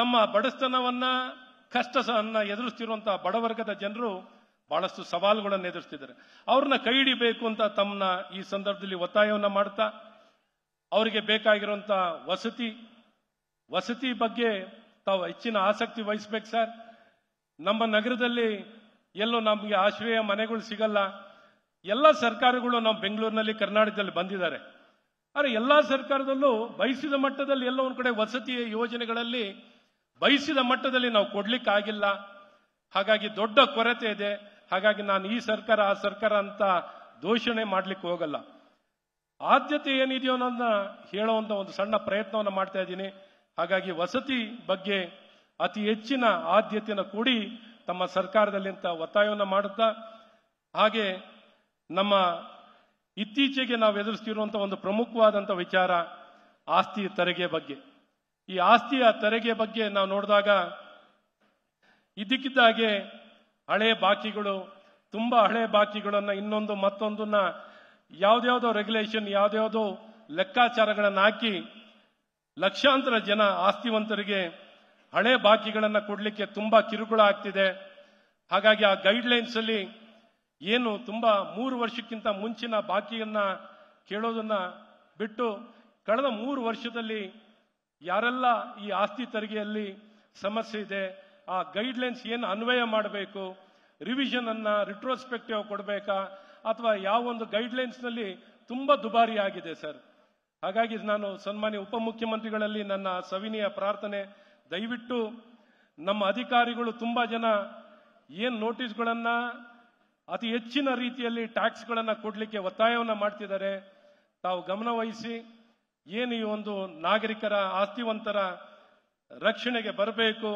ತಮ್ಮ ಬಡಸ್ತನವನ್ನ ಕಷ್ಟ ಎದುರಿಸ್ತಿರುವಂತಹ ಬಡವರ್ಗದ ಜನರು ಬಹಳಷ್ಟು ಸವಾಲುಗಳನ್ನು ಎದುರಿಸ್ತಿದ್ದಾರೆ ಅವ್ರನ್ನ ಕೈ ಹಿಡಿಬೇಕು ಅಂತ ತಮ್ಮನ್ನ ಈ ಸಂದರ್ಭದಲ್ಲಿ ಒತ್ತಾಯವನ್ನ ಮಾಡ್ತಾ ಅವರಿಗೆ ಬೇಕಾಗಿರುವಂತಹ ವಸತಿ ವಸತಿ ಬಗ್ಗೆ ತಾವು ಹೆಚ್ಚಿನ ಆಸಕ್ತಿ ವಹಿಸ್ಬೇಕು ಸರ್ ನಮ್ಮ ನಗರದಲ್ಲಿ ಎಲ್ಲೋ ನಮಗೆ ಆಶ್ರಯ ಮನೆಗಳು ಸಿಗಲ್ಲ ಎಲ್ಲ ಸರ್ಕಾರಗಳು ನಾವು ಬೆಂಗಳೂರಿನಲ್ಲಿ ಕರ್ನಾಟಕದಲ್ಲಿ ಬಂದಿದ್ದಾರೆ ಆದರೆ ಎಲ್ಲ ಸರ್ಕಾರದಲ್ಲೂ ಬಯಸಿದ ಮಟ್ಟದಲ್ಲಿ ಎಲ್ಲ ಒಂದು ಕಡೆ ವಸತಿ ಯೋಜನೆಗಳಲ್ಲಿ ಬಯಸಿದ ಮಟ್ಟದಲ್ಲಿ ನಾವು ಕೊಡ್ಲಿಕ್ಕಾಗಿಲ್ಲ ಹಾಗಾಗಿ ದೊಡ್ಡ ಕೊರತೆ ಇದೆ ಹಾಗಾಗಿ ನಾನು ಈ ಸರ್ಕಾರ ಆ ಸರ್ಕಾರ ಅಂತ ದೋಷಣೆ ಮಾಡ್ಲಿಕ್ಕೆ ಹೋಗಲ್ಲ ಆದ್ಯತೆ ಏನಿದೆಯೋ ಅನ್ನೋದನ್ನ ಹೇಳುವಂತ ಒಂದು ಸಣ್ಣ ಪ್ರಯತ್ನವನ್ನು ಮಾಡ್ತಾ ಇದ್ದೀನಿ ಹಾಗಾಗಿ ವಸತಿ ಬಗ್ಗೆ ಅತಿ ಹೆಚ್ಚಿನ ಆದ್ಯತೆಯನ್ನು ಕೂಡಿ ತಮ್ಮ ಸರ್ಕಾರದಲ್ಲಿ ಅಂತ ಒತ್ತಾಯವನ್ನು ಮಾಡುತ್ತಾ ಹಾಗೆ ನಮ್ಮ ಇತ್ತೀಚೆಗೆ ನಾವು ಎದುರಿಸ್ತಿರುವಂತಹ ಒಂದು ಪ್ರಮುಖವಾದಂತಹ ವಿಚಾರ ಆಸ್ತಿ ತೆರಿಗೆ ಬಗ್ಗೆ ಈ ಆಸ್ತಿಯ ತೆರಿಗೆ ಬಗ್ಗೆ ನಾವು ನೋಡಿದಾಗ ಇದಕ್ಕಿದ್ದಾಗೆ ಹಳೆ ಬಾಕಿಗಳು ತುಂಬಾ ಹಳೆ ಬಾಕಿಗಳನ್ನ ಇನ್ನೊಂದು ಮತ್ತೊಂದನ್ನ ಯಾವ್ದ್ಯಾವ್ದೋ ರೆಗ್ಯುಲೇಷನ್ ಯಾವ್ದ್ಯಾವ್ದೋ ಲೆಕ್ಕಾಚಾರಗಳನ್ನು ಹಾಕಿ ಲಕ್ಷಾಂತರ ಜನ ಆಸ್ತಿವಂತರಿಗೆ ಹಳೆ ಬಾಕಿಗಳನ್ನು ಕೊಡಲಿಕ್ಕೆ ತುಂಬಾ ಕಿರುಕುಳ ಆಗ್ತಿದೆ ಹಾಗಾಗಿ ಆ ಲೈನ್ಸ್ ಅಲ್ಲಿ ಏನು ತುಂಬಾ ಮೂರು ವರ್ಷಕ್ಕಿಂತ ಮುಂಚಿನ ಬಾಕಿಯನ್ನ ಕೇಳೋದನ್ನ ಬಿಟ್ಟು ಕಳೆದ ಮೂರು ವರ್ಷದಲ್ಲಿ ಯಾರೆಲ್ಲ ಈ ಆಸ್ತಿ ತೆರಿಗೆಯಲ್ಲಿ ಸಮಸ್ಯೆ ಇದೆ ಆ ಗೈಡ್ಲೈನ್ಸ್ ಏನು ಅನ್ವಯ ಮಾಡಬೇಕು ರಿವಿಷನ್ ಅನ್ನ ರಿಟ್ರೋಸ್ಪೆಕ್ಟಿವ್ ಕೊಡಬೇಕಾ ಅಥವಾ ಯಾವ ಒಂದು ಗೈಡ್ಲೈನ್ಸ್ನಲ್ಲಿ ತುಂಬಾ ದುಬಾರಿ ಆಗಿದೆ ಸರ್ ಹಾಗಾಗಿ ನಾನು ಸನ್ಮಾನ್ಯ ಉಪಮುಖ್ಯಮಂತ್ರಿಗಳಲ್ಲಿ ನನ್ನ ಸವಿನಿಯ ಪ್ರಾರ್ಥನೆ ದಯವಿಟ್ಟು ನಮ್ಮ ಅಧಿಕಾರಿಗಳು ತುಂಬಾ ಜನ ಏನು ನೋಟಿಸ್ಗಳನ್ನ ಅತಿ ಹೆಚ್ಚಿನ ರೀತಿಯಲ್ಲಿ ಟ್ಯಾಕ್ಸ್ಗಳನ್ನ ಕೊಡಲಿಕ್ಕೆ ಒತ್ತಾಯವನ್ನು ಮಾಡ್ತಿದ್ದಾರೆ ತಾವು ಗಮನವಹಿಸಿ ಏನು ಈ ಒಂದು ನಾಗರಿಕರ ಆಸ್ತಿವಂತರ ರಕ್ಷಣೆಗೆ ಬರಬೇಕು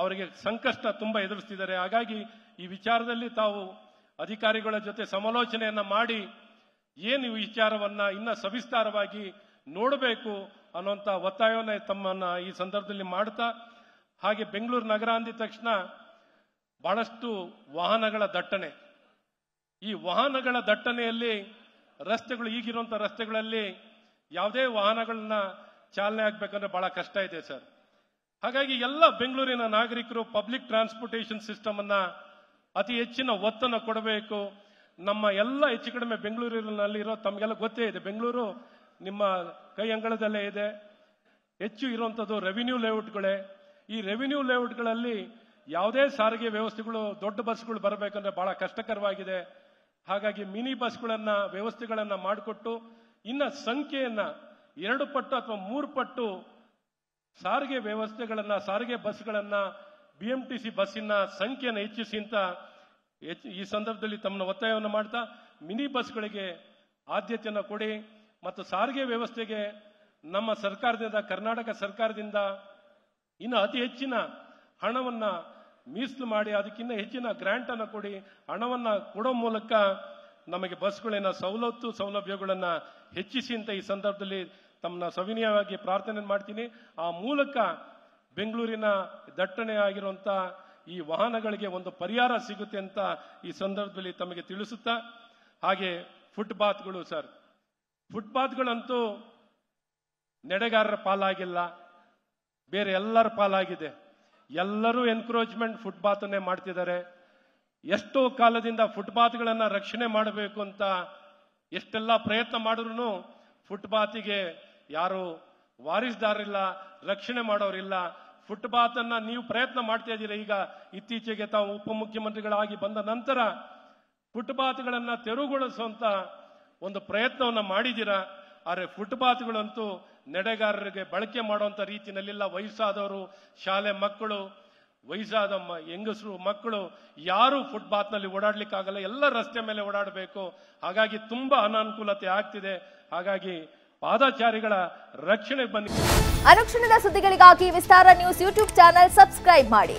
ಅವರಿಗೆ ಸಂಕಷ್ಟ ತುಂಬ ಎದುರಿಸ್ತಿದ್ದಾರೆ ಹಾಗಾಗಿ ಈ ವಿಚಾರದಲ್ಲಿ ತಾವು ಅಧಿಕಾರಿಗಳ ಜೊತೆ ಸಮಾಲೋಚನೆಯನ್ನ ಮಾಡಿ ಏನು ಈ ವಿಚಾರವನ್ನ ಇನ್ನ ಸವಿಸ್ತಾರವಾಗಿ ನೋಡಬೇಕು ಅನ್ನುವಂತ ಒತ್ತಾಯವನ್ನ ತಮ್ಮನ್ನ ಈ ಸಂದರ್ಭದಲ್ಲಿ ಮಾಡ್ತಾ ಹಾಗೆ ಬೆಂಗಳೂರು ನಗರ ಅಂದ ತಕ್ಷಣ ಬಹಳಷ್ಟು ವಾಹನಗಳ ದಟ್ಟಣೆ ಈ ವಾಹನಗಳ ದಟ್ಟಣೆಯಲ್ಲಿ ರಸ್ತೆಗಳು ಈಗಿರುವಂತಹ ರಸ್ತೆಗಳಲ್ಲಿ ಯಾವುದೇ ವಾಹನಗಳನ್ನ ಚಾಲನೆ ಆಗ್ಬೇಕಂದ್ರೆ ಬಹಳ ಕಷ್ಟ ಇದೆ ಸರ್ ಹಾಗಾಗಿ ಎಲ್ಲ ಬೆಂಗಳೂರಿನ ನಾಗರಿಕರು ಪಬ್ಲಿಕ್ ಟ್ರಾನ್ಸ್ಪೋರ್ಟೇಷನ್ ಸಿಸ್ಟಮ್ ಅನ್ನ ಅತಿ ಹೆಚ್ಚಿನ ಒತ್ತನ್ನು ಕೊಡಬೇಕು ನಮ್ಮ ಎಲ್ಲ ಹೆಚ್ಚು ಕಡಿಮೆ ಇರೋ ತಮಗೆಲ್ಲ ಗೊತ್ತೇ ಇದೆ ಬೆಂಗಳೂರು ನಿಮ್ಮ ಕೈ ಅಂಗಳದಲ್ಲೇ ಇದೆ ಹೆಚ್ಚು ಇರುವಂತದ್ದು ರೆವಿನ್ಯೂ ಲೇಔಟ್ಗಳೇ ಈ ರೆವಿನ್ಯೂ ಲೇಔಟ್ಗಳಲ್ಲಿ ಯಾವುದೇ ಸಾರಿಗೆ ವ್ಯವಸ್ಥೆಗಳು ದೊಡ್ಡ ಬಸ್ಗಳು ಬರಬೇಕಂದ್ರೆ ಬಹಳ ಕಷ್ಟಕರವಾಗಿದೆ ಹಾಗಾಗಿ ಮಿನಿ ಬಸ್ಗಳನ್ನ ವ್ಯವಸ್ಥೆಗಳನ್ನ ಮಾಡಿಕೊಟ್ಟು ಇನ್ನ ಸಂಖ್ಯೆಯನ್ನ ಎರಡು ಪಟ್ಟು ಅಥವಾ ಮೂರು ಪಟ್ಟು ಸಾರಿಗೆ ವ್ಯವಸ್ಥೆಗಳನ್ನ ಸಾರಿಗೆ ಬಸ್ಗಳನ್ನ ಬಿಎಂಟಿಸಿ ಬಸ್ಸಿನ ಸಂಖ್ಯೆಯನ್ನು ಹೆಚ್ಚಿಸಿ ಅಂತ ಈ ಸಂದರ್ಭದಲ್ಲಿ ತಮ್ಮನ್ನ ಒತ್ತಾಯವನ್ನು ಮಾಡ್ತಾ ಮಿನಿ ಬಸ್ಗಳಿಗೆ ಆದ್ಯತೆಯನ್ನು ಕೊಡಿ ಮತ್ತು ಸಾರಿಗೆ ವ್ಯವಸ್ಥೆಗೆ ನಮ್ಮ ಸರ್ಕಾರದಿಂದ ಕರ್ನಾಟಕ ಸರ್ಕಾರದಿಂದ ಇನ್ನು ಅತಿ ಹೆಚ್ಚಿನ ಹಣವನ್ನ ಮೀಸಲು ಮಾಡಿ ಅದಕ್ಕಿಂತ ಹೆಚ್ಚಿನ ಗ್ರಾಂಟ್ ಅನ್ನು ಕೊಡಿ ಹಣವನ್ನ ಕೊಡೋ ಮೂಲಕ ನಮಗೆ ಬಸ್ಗಳಿನ ಸವಲತ್ತು ಸೌಲಭ್ಯಗಳನ್ನ ಹೆಚ್ಚಿಸಿ ಅಂತ ಈ ಸಂದರ್ಭದಲ್ಲಿ ತಮ್ಮನ್ನ ಸವಿನಯವಾಗಿ ಪ್ರಾರ್ಥನೆ ಮಾಡ್ತೀನಿ ಆ ಮೂಲಕ ಬೆಂಗಳೂರಿನ ದಟ್ಟಣೆ ಆಗಿರುವಂತಹ ಈ ವಾಹನಗಳಿಗೆ ಒಂದು ಪರಿಹಾರ ಸಿಗುತ್ತೆ ಅಂತ ಈ ಸಂದರ್ಭದಲ್ಲಿ ತಮಗೆ ತಿಳಿಸುತ್ತಾ ಹಾಗೆ ಫುಟ್ಪಾತ್ಗಳು ಸರ್ ಫುಟ್ಪಾತ್ಗಳಂತೂ ನೆಡೆಗಾರರ ಪಾಲಾಗಿಲ್ಲ ಬೇರೆ ಎಲ್ಲರ ಪಾಲಾಗಿದೆ ಎಲ್ಲರೂ ಎನ್ಕ್ರೋಚ್ಮೆಂಟ್ ಫುಟ್ಪಾತನ್ನೇ ಮಾಡ್ತಿದ್ದಾರೆ ಎಷ್ಟೋ ಕಾಲದಿಂದ ಫುಟ್ಪಾತ್ಗಳನ್ನು ರಕ್ಷಣೆ ಮಾಡಬೇಕು ಅಂತ ಎಷ್ಟೆಲ್ಲ ಪ್ರಯತ್ನ ಮಾಡಿದ್ರು ಫುಟ್ಪಾತಿಗೆ ಯಾರು ವಾರಿಸ್ದಾರಿಲ್ಲ ರಕ್ಷಣೆ ಮಾಡೋರಿಲ್ಲ ಫುಟ್ಪಾತ್ ಅನ್ನ ನೀವು ಪ್ರಯತ್ನ ಮಾಡ್ತಾ ಇದ್ದೀರ ಈಗ ಇತ್ತೀಚೆಗೆ ತಾವು ಉಪಮುಖ್ಯಮಂತ್ರಿಗಳಾಗಿ ಬಂದ ನಂತರ ಫುಟ್ಪಾತ್ಗಳನ್ನ ತೆರವುಗೊಳಿಸುವಂತ ಒಂದು ಪ್ರಯತ್ನವನ್ನ ಮಾಡಿದ್ದೀರಾ ಆದರೆ ಫುಟ್ಪಾತ್ಗಳಂತೂ ನಡೆಗಾರರಿಗೆ ಬಳಕೆ ಮಾಡುವಂತ ರೀತಿಯಲ್ಲಿಲ್ಲ ವಯಸ್ಸಾದವರು ಶಾಲೆ ಮಕ್ಕಳು ವಯಸ್ಸಾದಮ್ಮ ಹೆಂಗಸರು ಮಕ್ಕಳು ಯಾರೂ ಫುಟ್ಪಾತ್ನಲ್ಲಿ ಓಡಾಡ್ಲಿಕ್ಕಾಗಲ್ಲ ಎಲ್ಲ ರಸ್ತೆ ಮೇಲೆ ಓಡಾಡಬೇಕು ಹಾಗಾಗಿ ತುಂಬಾ ಅನಾನುಕೂಲತೆ ಆಗ್ತಿದೆ ಹಾಗಾಗಿ ಪಾದಾಚಾರಿಗಳ ರಕ್ಷಣೆ ಬನ್ನಿ ಅರಕ್ಷಣದ ಸುದ್ದಿಗಳಿಗಾಗಿ Vistara news YouTube channel subscribe ಮಾಡಿ